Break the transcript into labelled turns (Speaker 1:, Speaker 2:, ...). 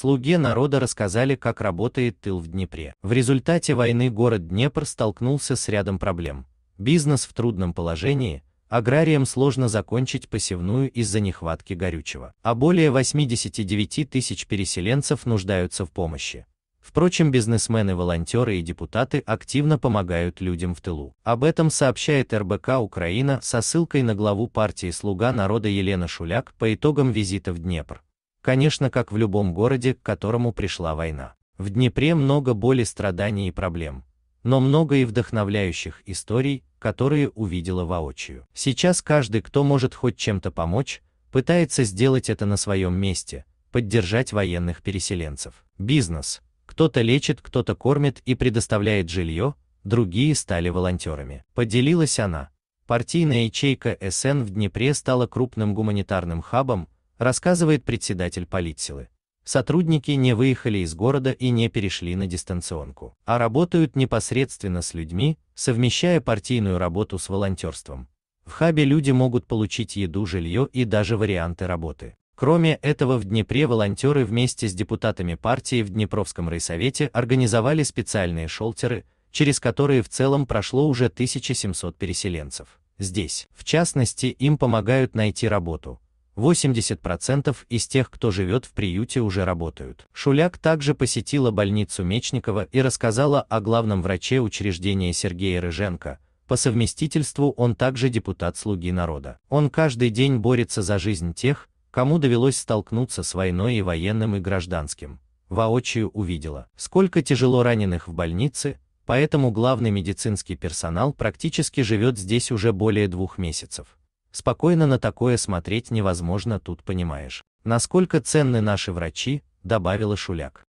Speaker 1: «Слуге народа» рассказали, как работает тыл в Днепре. В результате войны город Днепр столкнулся с рядом проблем. Бизнес в трудном положении, аграриям сложно закончить посевную из-за нехватки горючего, а более 89 тысяч переселенцев нуждаются в помощи. Впрочем, бизнесмены, волонтеры и депутаты активно помогают людям в тылу. Об этом сообщает РБК Украина со ссылкой на главу партии «Слуга народа» Елена Шуляк по итогам визита в Днепр. Конечно, как в любом городе, к которому пришла война. В Днепре много боли, страданий и проблем, но много и вдохновляющих историй, которые увидела воочию. Сейчас каждый, кто может хоть чем-то помочь, пытается сделать это на своем месте, поддержать военных переселенцев. Бизнес. Кто-то лечит, кто-то кормит и предоставляет жилье, другие стали волонтерами. Поделилась она. Партийная ячейка СН в Днепре стала крупным гуманитарным хабом, рассказывает председатель политсилы. Сотрудники не выехали из города и не перешли на дистанционку, а работают непосредственно с людьми, совмещая партийную работу с волонтерством. В хабе люди могут получить еду, жилье и даже варианты работы. Кроме этого в Днепре волонтеры вместе с депутатами партии в Днепровском райсовете организовали специальные шелтеры, через которые в целом прошло уже 1700 переселенцев. Здесь, в частности, им помогают найти работу, 80% из тех, кто живет в приюте, уже работают. Шуляк также посетила больницу Мечникова и рассказала о главном враче учреждения Сергея Рыженко, по совместительству он также депутат «Слуги народа». Он каждый день борется за жизнь тех, кому довелось столкнуться с войной и военным и гражданским. Воочию увидела, сколько тяжело раненых в больнице, поэтому главный медицинский персонал практически живет здесь уже более двух месяцев. Спокойно на такое смотреть невозможно тут, понимаешь. Насколько ценны наши врачи, добавила Шуляк.